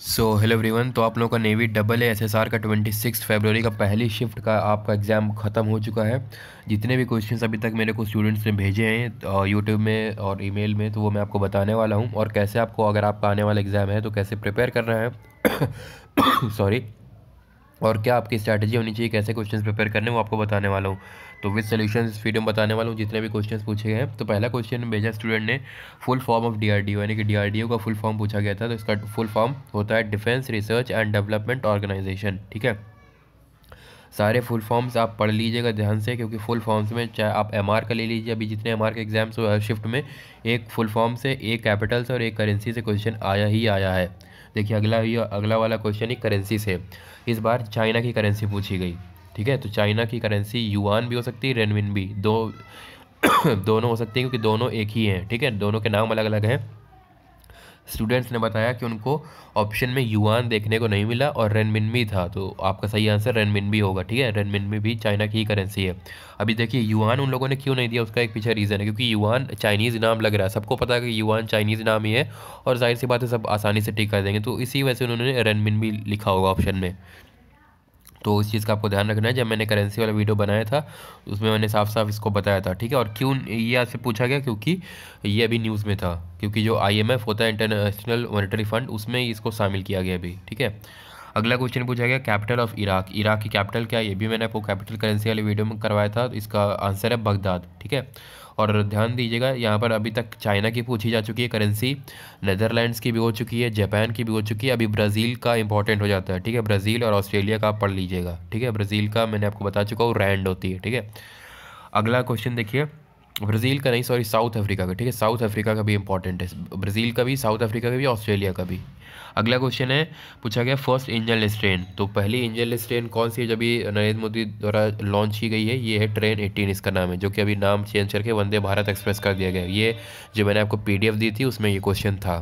so hello everyone तो आप लोगों का Navy double S S R का ट्वेंटी सिक्स फेबररी का पहली शिफ्ट का आपका एग्ज़ाम ख़त्म हो चुका है जितने भी क्वेश्चन अभी तक मेरे को स्टूडेंट्स ने भेजे हैं यूट्यूब में और ईमेल में तो वो मैं आपको बताने वाला हूँ और कैसे आपको अगर आपका आने वाला एग्ज़ाम है तो कैसे प्रिपेयर करना है सॉरी और क्या आपकी स्ट्रैटेजी होनी चाहिए कैसे क्वेश्चंस प्रिपेयर करने वो आपको बताने वाला हूँ तो विद सोल्यूशन इस वीडियो में बताने वाला हूँ जितने भी क्वेश्चंस पूछे गए हैं तो पहला क्वेश्चन भेजा स्टूडेंट ने फुल फॉर्म ऑफ डीआरडीओ यानी कि डीआरडीओ का फुल फॉर्म पूछा गया था तो इसका फुल फॉर्म होता है defence research and development organisation ठीक है सारे फुल फॉर्म्स आप पढ़ लीजिएगा ध्यान से क्योंकि फुल फॉर्म्स में चाहे आप एम का ले लीजिए अभी जितने एम के एग्जाम्स हुए शिफ्ट में एक फुल फॉर्म से एक कैपिटल से और एक करेंसी से क्वेश्चन आया ही आया है देखिए अगला ये अगला वाला क्वेश्चन ही करेंसी से इस बार चाइना की करेंसी पूछी गई ठीक है तो चाइना की करेंसी युआन भी हो सकती है रेनविन भी दो दोनों हो सकती हैं क्योंकि दोनों एक ही हैं ठीक है दोनों के नाम अलग अलग हैं स्टूडेंट्स ने बताया कि उनको ऑप्शन में युआन देखने को नहीं मिला और रेनमिन भी था तो आपका सही आंसर रेनमिन भी होगा ठीक है रेनमिन भी चाइना की ही करेंसी है अभी देखिए युआन उन लोगों ने क्यों नहीं दिया उसका एक पीछे रीज़न है क्योंकि युआन चाइनीज़ नाम लग रहा है सबको पता है कि युआन चाइनीज़ नाम ही है और जाहिर सी बात है सब आसानी से ठीक कर देंगे तो इसी वजह से उन्होंने रेनमिन भी लिखा होगा ऑप्शन में तो उस चीज़ का आपको ध्यान रखना है जब मैंने करेंसी वाला वीडियो बनाया था उसमें मैंने साफ साफ इसको बताया था ठीक है और क्यों ये आपसे पूछा गया क्योंकि ये अभी न्यूज़ में था क्योंकि जो आईएमएफ होता है इंटरनेशनल मॉनिटरी फंड उसमें इसको शामिल किया गया अभी ठीक है अगला क्वेश्चन पूछा गया कैपिटल ऑफ इराक इराक की कैपिटल क्या है ये भी मैंने आपको कैपिटल करेंसी वाली वीडियो में करवाया था तो इसका आंसर है बगदाद ठीक है और ध्यान दीजिएगा यहाँ पर अभी तक चाइना की पूछी जा चुकी है करेंसी नदरलैंड्स की भी हो चुकी है जापान की भी हो चुकी है अभी ब्राज़ील का इंपॉर्टेंट हो जाता है ठीक है ब्राज़ील और ऑस्ट्रेलिया का पढ़ लीजिएगा ठीक है ब्राज़ील का मैंने आपको बता चुका हूँ रैंड होती है ठीक है अगला क्वेश्चन देखिए ब्राज़ील का नहीं सॉरी साउथ अफ्रीका का ठीक है साउथ अफ्रीका का भी इंपॉर्टेंट है ब्राज़ील का भी साउथ अफ्रीका का भी ऑस्ट्रेलिया का भी अगला क्वेश्चन है पूछा गया फर्स्ट इंजन ट्रेन तो पहली इंजन ट्रेन कौन सी है जो अभी नरेंद्र मोदी द्वारा लॉन्च की गई है ये है ट्रेन एटीन इसका नाम है जो कि अभी नाम चेंज करके वंदे भारत एक्सप्रेस कर दिया गया ये जो मैंने आपको पी दी थी उसमें ये क्वेश्चन था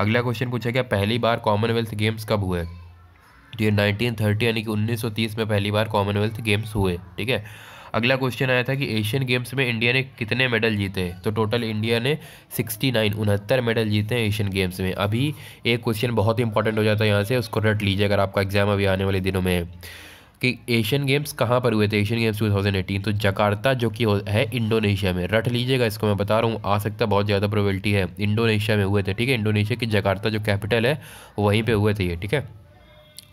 अगला क्वेश्चन पूछा गया पहली बार कॉमनवेल्थ गेम्स कब हुए तो ये नाइनटीन थर्टी यानी कि उन्नीस में पहली बार कॉमनवेल्थ गेम्स हुए ठीक है अगला क्वेश्चन आया था कि एशियन गेम्स में इंडिया ने कितने मेडल जीते तो टोटल इंडिया ने सिक्सटी नाइन उनहत्तर मेडल जीते हैं एशियन गेम्स में अभी एक क्वेश्चन बहुत इंपॉर्टेंट हो जाता है यहाँ से उसको रट लीजिए अगर आपका एग्जाम अभी आने वाले दिनों में कि एशियन गेम्स कहाँ पर हुए थे एशियन गेम्स 2018 तो जकार्ता जो कि है इंडोनेशिया में रट लीजिएगा इसको मैं बता रहा हूँ आ सकता बहुत ज़्यादा प्रोबेबिलिटी है इंडोनेशिया में हुए थे ठीक है इंडोनेशिया की जकार्ता जो कैपिटल है वहीं पे हुए थे ये ठीक है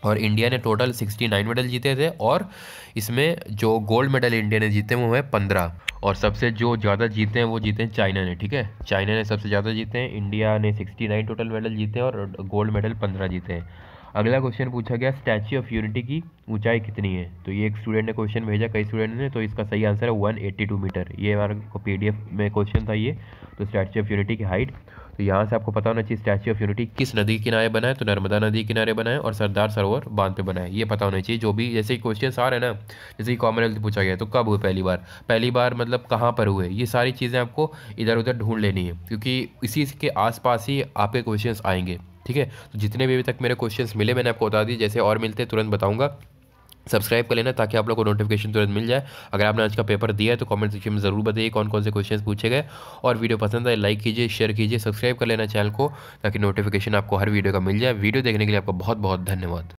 और इंडिया ने टोटल 69 मेडल जीते थे और इसमें जो गोल्ड मेडल इंडिया ने जीते वो है पंद्रह और सबसे जो ज़्यादा जीते हैं वो जीते हैं चाइना ने ठीक है चाइना ने सबसे ज़्यादा जीते हैं इंडिया ने 69 टोटल मेडल जीते हैं और गोल्ड मेडल पंद्रह जीते हैं अगला क्वेश्चन पूछा गया स्टैच्यू ऑफ यूनिटी की ऊंचाई कितनी है तो ये एक स्टूडेंट ने क्वेश्चन भेजा कई स्टूडेंट ने तो इसका सही आंसर है 182 मीटर ये हमारा पीडीएफ में क्वेश्चन था ये तो स्टैच्यू ऑफ यूनिटी की हाइट तो यहाँ से आपको पता होना चाहिए स्टैचू ऑफ यूनिटी किस नदी के किनारे बनाए तो नर्मदा नदी किनारे बनाए और सरदार सरोवर बांध पे बनाए ये पता होना चाहिए जो भी जैसे क्वेश्चन आ रहे हैं ना जैसे कि कॉमनवेल्थ पूछा गया तो कब हुए पहली बार पहली बार मतलब कहाँ पर हुए ये सारी चीज़ें आपको इधर उधर ढूंढ लेनी है क्योंकि इसी के आसपास ही आपके क्वेश्चन आएंगे ठीक है तो जितने भी अभी तक मेरे क्वेश्चंस मिले मैंने आपको बता दिए जैसे और मिलते तुरंत बताऊंगा सब्सक्राइब कर लेना ताकि आप लोग को नोटिफिकेशन तुरंत मिल जाए अगर आपने आज का पेपर दिया है तो कमेंट सेक्शन में ज़रूर बताइए कौन कौन से क्वेश्चन पूछे गए और वीडियो पसंद आए लाइक कीजिए शेयर कीजिए सब्सक्राइब कर लेना चैनल को ताकि नोटिफिकेशन आपको हर वीडियो का मिल जाए वीडियो देखने के लिए आपका बहुत बहुत धन्यवाद